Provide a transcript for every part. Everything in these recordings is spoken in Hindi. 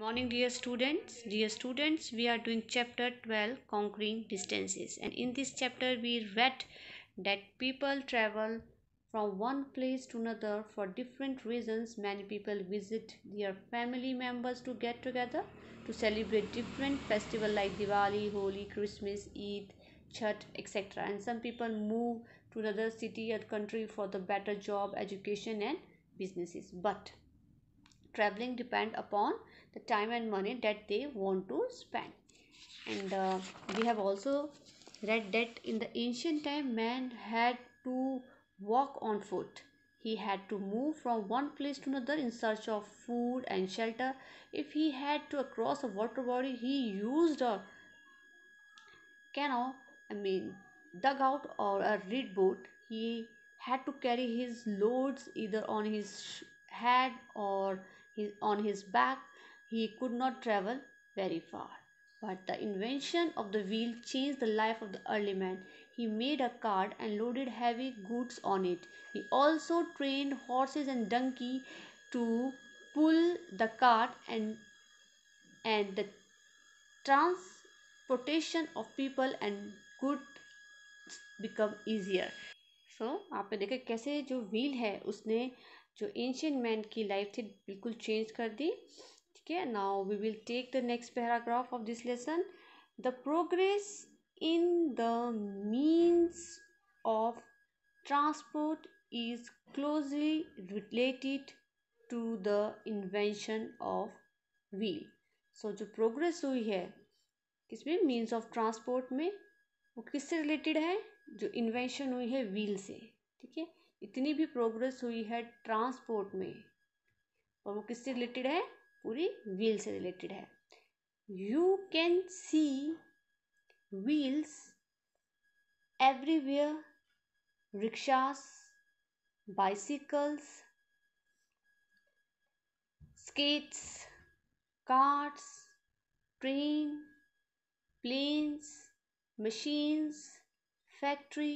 morning dear students dear students we are doing chapter 12 conquering distances and in this chapter we read that people travel from one place to another for different reasons many people visit their family members to get together to celebrate different festivals like diwali Holy christmas eid chat etc and some people move to another city or country for the better job education and businesses but traveling depend upon the time and money that they want to spend and uh, we have also read that in the ancient time man had to walk on foot he had to move from one place to another in search of food and shelter if he had to cross a water body he used a canoe i mean dugout or a reed boat he had to carry his loads either on his head or his, on his back he could not travel very far. But the invention of the wheel changed the life of the early man. He made a cart and loaded heavy goods on it. He also trained horses and donkey to pull the cart and and the transportation of people and goods become easier. So so, आपने देखा कैसे जो व्हील है उसने जो एंशियन मैन की लाइफ थी बिल्कुल चेंज कर दी okay now we will take the next paragraph of this lesson the progress in the means of transport is closely related to the invention of wheel so so, जो प्रोग्रेस हुई है किसमें मीन्स ऑफ ट्रांसपोर्ट में वो किससे रिलेटेड है जो इन्वेंशन हुई है व्हील से ठीक है इतनी भी प्रोग्रेस हुई है ट्रांसपोर्ट में और वो किससे related hai पूरी व्हील से रिलेटेड है you can see wheels everywhere rickshaws bicycles skates carts train planes machines factory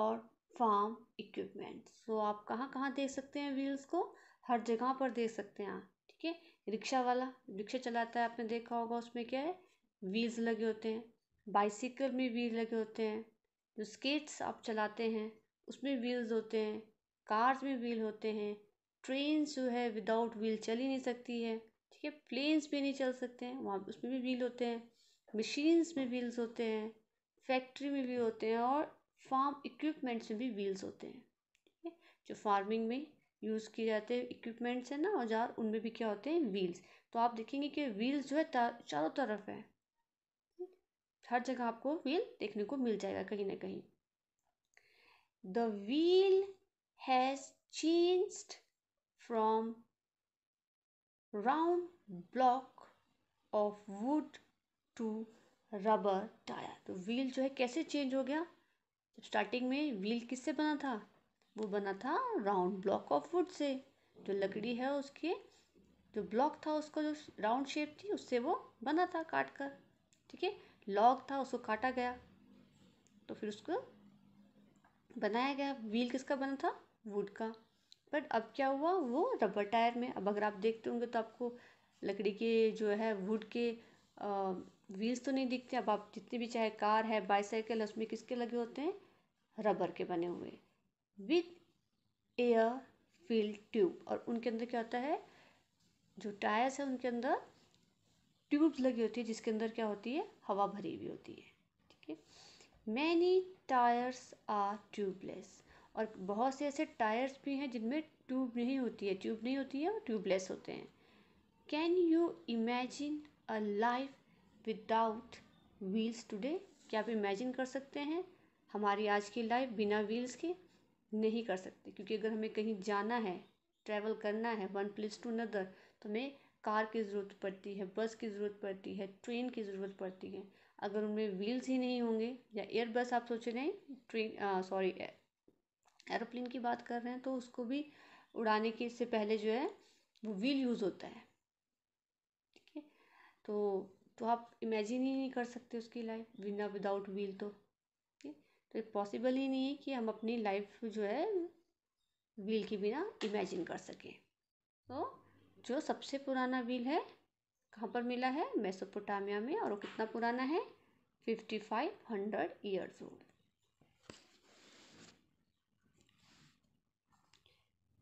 और फार्म इक्विपमेंट सो आप कहाँ कहाँ देख सकते हैं व्हील्स को हर जगह पर देख सकते हैं ठीक है रिक्शा वाला रिक्शा चलाता है आपने देखा होगा उसमें क्या है व्हील्स लगे होते हैं बाइसिकल में व्हील लगे होते हैं जो स्केट्स आप चलाते हैं उसमें व्हील्स होते हैं कार्स में व्हील होते हैं ट्रेन जो है विदाउट व्हील चल ही नहीं सकती है ठीक है प्लेन्स भी नहीं चल सकते हैं वहाँ उसमें भी व्हील होते हैं मशीन्स में व्हील्स होते हैं फैक्ट्री में भी होते हैं और फार्म इक्विपमेंट्स में भी व्हील्स होते हैं ठीक है जो फार्मिंग में यूज़ किए जाते हैं इक्विपमेंट्स हैं ना औजार उनमें भी क्या होते हैं व्हील्स तो आप देखेंगे कि व्हील्स जो है चारों तरफ है हर जगह आपको व्हील देखने को मिल जाएगा कहीं ना कहीं the wheel has change from round block of wood to rubber tyre तो व्हील जो है कैसे चेंज हो गया जब स्टार्टिंग में व्हील किससे बना था वो बना था round block of would say जो लकड़ी है उसके जो ब्लॉक था उसको जो राउंड शेप थी उससे वो बना था काट कर ठीक है लॉग था उसको काटा गया तो फिर उसको बनाया गया व्हील किसका बना था वुड का बट अब क्या हुआ वो रबर टायर में अब अगर आप देखते होंगे तो आपको लकड़ी के जो है वुड के व्हील्स तो नहीं दिखते अब आप जितनी भी चाहे कार है बाईसाइकिल है उसमें किसके लगे होते हैं रबर के बने हुए विद एयर फील्ड ट्यूब और उनके अंदर क्या होता है जो टायर्स है उनके अंदर ट्यूब्स लगी होती है जिसके अंदर क्या होती है हवा भरी हुई होती है ठीक है मैनी टायर्स आर ट्यूबलेस और बहुत से ऐसे टायर्स भी हैं जिनमें ट्यूब नहीं होती है ट्यूब नहीं होती है वो ट्यूबलेस होते हैं can you imagine a life without wheels today क्या आप इमेजिन कर सकते हैं हमारी आज की लाइफ बिना व्हील्स के नहीं कर सकते क्योंकि अगर हमें कहीं जाना है ट्रैवल करना है वन प्लेस टू अनदर तो हमें कार की ज़रूरत पड़ती है बस की ज़रूरत पड़ती है ट्रेन की ज़रूरत पड़ती है अगर उनमें व्हील्स ही नहीं होंगे या एयर बस आप सोच रहे हैं ट्रेन सॉरी एरोप्लेन की बात कर रहे हैं तो उसको भी उड़ाने के से पहले जो है वो व्हील यूज़ होता है ठीक है तो तो आप इमेजिन ही नहीं कर सकते उसकी लाइफ बिना विदाउट व्हील तो तो पॉसिबल ही नहीं है कि हम अपनी लाइफ जो है व्हील के बिना इमेजिन कर सकें तो जो सबसे पुराना व्हील है कहाँ पर मिला है मेसोपोटामिया में और वो कितना पुराना है fifty five hundred years old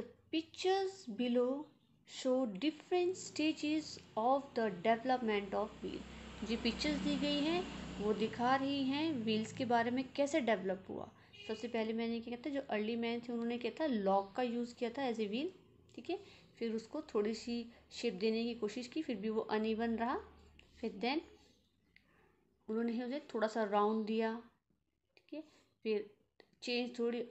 the pictures below show different stages of the development of wheel जो पिक्चर्स दी गई हैं वो दिखा रही हैं व्हील्स के बारे में कैसे डेवलप हुआ सबसे पहले मैंने क्या कहता है जो अर्ली मैन थे उन्होंने क्या था लॉक का यूज़ किया था एज ए व्हील ठीक है फिर उसको थोड़ी सी शेप देने की कोशिश की फिर भी वो अनइवन रहा फिर देन उन्होंने उसे थोड़ा सा राउंड दिया ठीक है फिर चेंज थोड़ी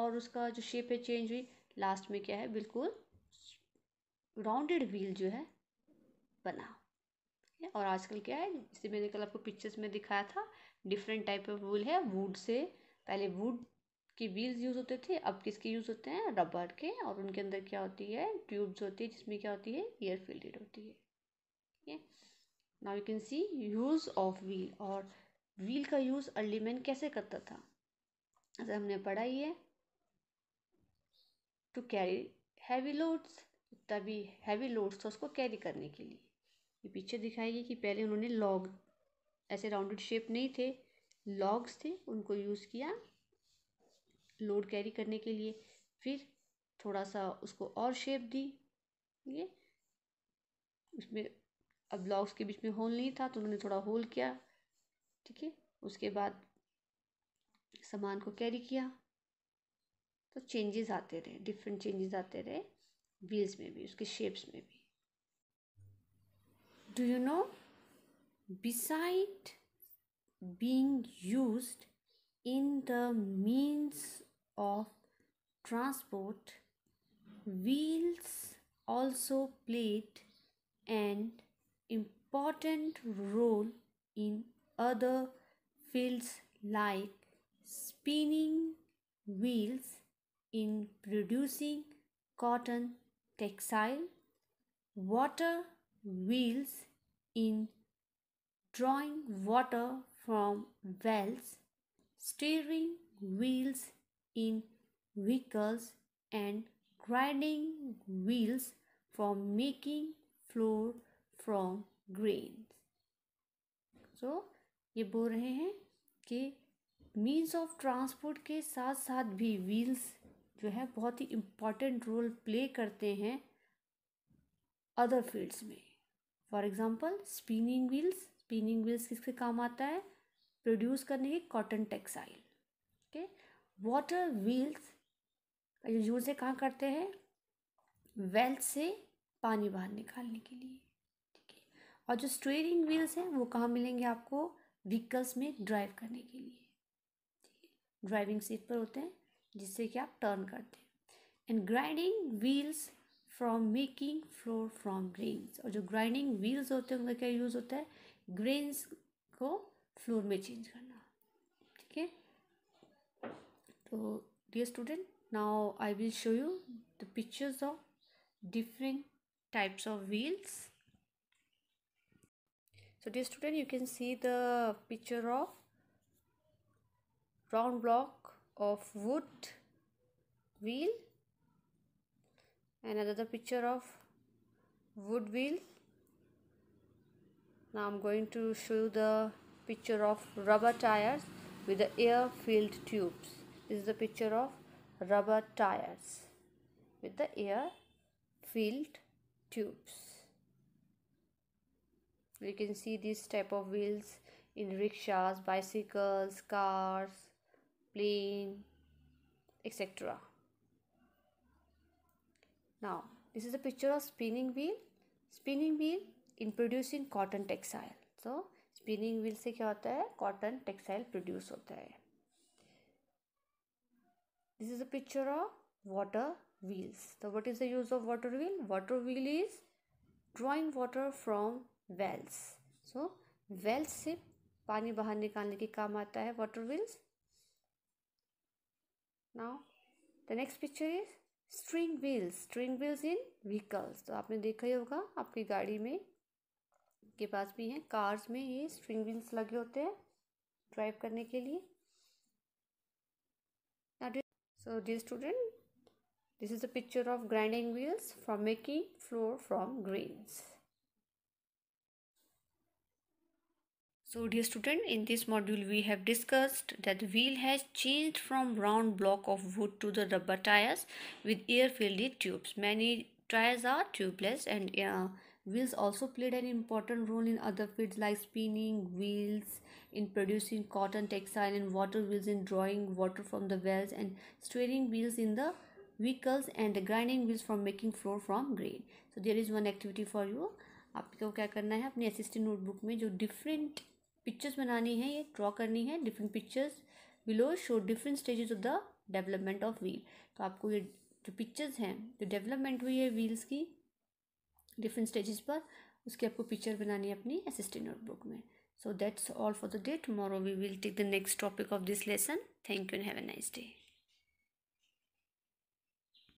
और उसका जो शेप है चेंज हुई लास्ट में क्या है बिल्कुल राउंडेड व्हील जो है बना और आजकल क्या है जैसे मैंने कल आपको पिक्चर्स में दिखाया था डिफरेंट टाइप ऑफ वूल है वुड से पहले वुड के व्हील्स यूज़ होते थे अब किसके यूज़ होते हैं रबर के और उनके अंदर क्या होती है ट्यूब्स होती है जिसमें क्या होती है एयर फिल्टेड होती है ठीक है now you can see use of wheel और व्हील का यूज़ अर्ली मैन कैसे करता था जैसे हमने पढ़ा ही है टू कैरी हैवी लोड्स तभी हैवी लोड्स था उसको कैरी करने के लिए ये पीछे दिखाएगी कि पहले उन्होंने लॉग ऐसे राउंडेड शेप नहीं थे लॉग्स थे उनको यूज़ किया लोड कैरी करने के लिए फिर थोड़ा सा उसको और शेप दी ये उसमें अब लॉग्स के बीच में होल नहीं था तो उन्होंने थोड़ा होल किया ठीक है उसके बाद सामान को कैरी किया तो चेंजेस आते रहे डिफरेंट चेंजेस आते रहे व्हील्स में भी उसके शेप्स में भी do you know beside being used in the means of transport wheels also played an important role in other fields like spinning wheels in producing cotton textile water wheels in drawing water from wells, steering wheels in vehicles and grinding wheels for making flour from grains. so, ye bol rahe hain ki means of transport ke sath sath bhi wheels jo hai bahut hi important role play karte hain other fields mein for example spinning wheels spinning wheels किसके काम आता है प्रोड्यूस करने के cotton textile okay water wheels का यूज़ है कहाँ करते हैं वेल्थ से पानी बाहर निकालने के लिए ठीक है और जो स्टेयरिंग व्हील्स हैं वो कहाँ मिलेंगे आपको व्हीकल्स में ड्राइव करने के लिए ठीक है ड्राइविंग सीट पर होते हैं जिससे कि आप टर्न करते हैं and grinding wheels from making flour from grains और जो ग्राइंडिंग व्हील्स होते हैं उनका क्या यूज़ होता है ग्रेन्स को फ्लोर में चेंज करना ठीक है तो dear student now I will show you the pictures of different types of wheels so dear student you can see the picture of round block of wood wheel another picture of wood wheel now I'm going to show the picture of rubber tires with the air filled tubes this is the picture of rubber tires with the air filled tubes you can see this type of wheels in rickshaws bicycles cars plane etc Now, this is a picture of spinning wheel. Spinning wheel in producing cotton textile. So, spinning wheel se kya hota hai Cotton textile produce hota hai This is a picture of water wheels. So, what is the use of water wheel? Water wheel is drawing water from wells. So, wells se पानी बाहर निकालने के काम आता है water wheels. Now, the next picture is string wheels string wheels in vehicles तो आपने देखा ही होगा आपकी गाड़ी में के पास भी है कार्स में ये स्ट्रिंग व्हील्स लगे होते हैं ड्राइव करने के लिए so dear student this is a picture of grinding wheels from making flour from grains So dear student, in this module we have discussed that the wheel has changed from round block of wood to the rubber tires with air-filled tubes. Many tires are tubeless and uh, wheels also played an important role in other fields like spinning wheels in producing cotton textile and water wheels in drawing water from the wells and steering wheels in the vehicles and the grinding wheels for making flour from grain. So there is one activity for you. आपको क्या करना है अपनी असिस्टेंट नोटबुक में जो डिफरेंट पिक्चर्स बनानी है ये ड्रॉ करनी है different pictures below show different stages of the development of wheel तो आपको ये जो पिक्चर्स हैं जो डेवलपमेंट हुई है व्हील्स की डिफरेंट स्टेजेस पर उसकी आपको पिक्चर बनानी है अपनी असिस्टेंट नोटबुक में so that's all for the date tomorrow we will take the next topic of this lesson thank you and have a nice day